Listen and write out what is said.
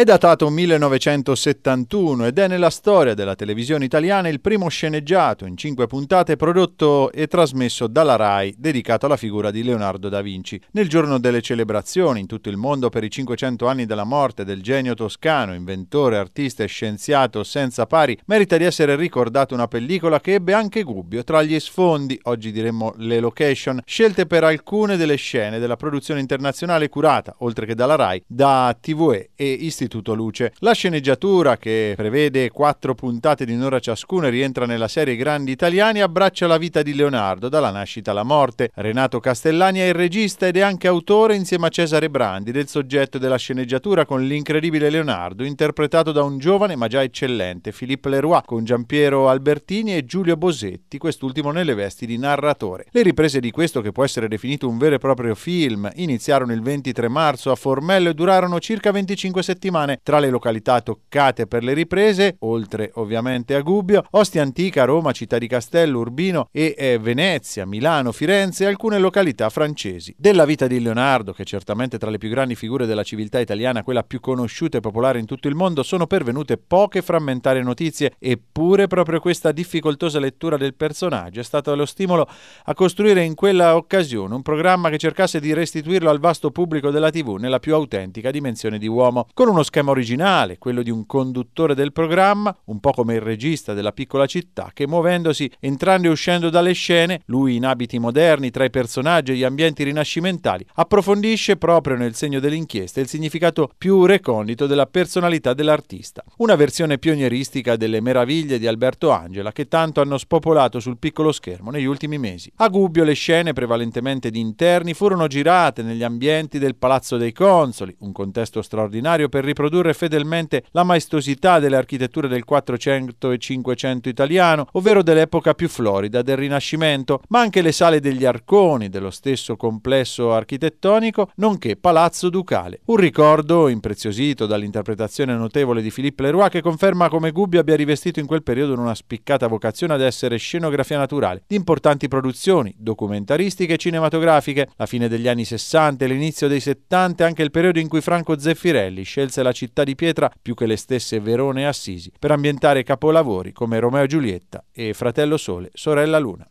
È datato 1971 ed è nella storia della televisione italiana il primo sceneggiato in cinque puntate prodotto e trasmesso dalla RAI dedicato alla figura di Leonardo da Vinci. Nel giorno delle celebrazioni in tutto il mondo per i 500 anni della morte del genio toscano, inventore, artista e scienziato senza pari, merita di essere ricordata una pellicola che ebbe anche Gubbio tra gli sfondi, oggi diremmo le location, scelte per alcune delle scene della produzione internazionale curata, oltre che dalla RAI, da TVE e istituti dell'Istituto Luce. La sceneggiatura, che prevede quattro puntate di un'ora ciascuna e rientra nella serie Grandi Italiani, abbraccia la vita di Leonardo, dalla nascita alla morte. Renato Castellani è il regista ed è anche autore insieme a Cesare Brandi del soggetto della sceneggiatura con l'incredibile Leonardo, interpretato da un giovane ma già eccellente Philippe Leroy, con Giampiero Albertini e Giulio Bosetti, quest'ultimo nelle vesti di narratore. Le riprese di questo, che può essere definito un vero e proprio film, iniziarono il 23 marzo a Formello e durarono circa 25 settimane settimane tra le località toccate per le riprese, oltre ovviamente a Gubbio, Ostia Antica, Roma, Città di Castello, Urbino e eh, Venezia, Milano, Firenze e alcune località francesi. Della vita di Leonardo, che certamente tra le più grandi figure della civiltà italiana, quella più conosciuta e popolare in tutto il mondo, sono pervenute poche frammentarie notizie, eppure proprio questa difficoltosa lettura del personaggio è stato lo stimolo a costruire in quella occasione un programma che cercasse di restituirlo al vasto pubblico della TV nella più autentica dimensione di uomo, con uno uno schema originale, quello di un conduttore del programma, un po' come il regista della piccola città, che muovendosi, entrando e uscendo dalle scene, lui in abiti moderni, tra i personaggi e gli ambienti rinascimentali, approfondisce proprio nel segno dell'inchiesta il significato più recondito della personalità dell'artista. Una versione pionieristica delle meraviglie di Alberto Angela che tanto hanno spopolato sul piccolo schermo negli ultimi mesi. A Gubbio le scene, prevalentemente di interni, furono girate negli ambienti del Palazzo dei Consoli, un contesto straordinario per riprodurre fedelmente la maestosità delle architetture del 400 e 500 italiano, ovvero dell'epoca più florida del Rinascimento, ma anche le sale degli arconi dello stesso complesso architettonico, nonché Palazzo Ducale. Un ricordo impreziosito dall'interpretazione notevole di Philippe Leroy che conferma come Gubbio abbia rivestito in quel periodo una spiccata vocazione ad essere scenografia naturale di importanti produzioni documentaristiche e cinematografiche. La fine degli anni 60 e l'inizio dei 70 anche il periodo in cui Franco Zeffirelli scelse Firenze e la città di pietra più che le stesse Verone e Assisi, per ambientare capolavori come Romeo e Giulietta e Fratello Sole, Sorella Luna.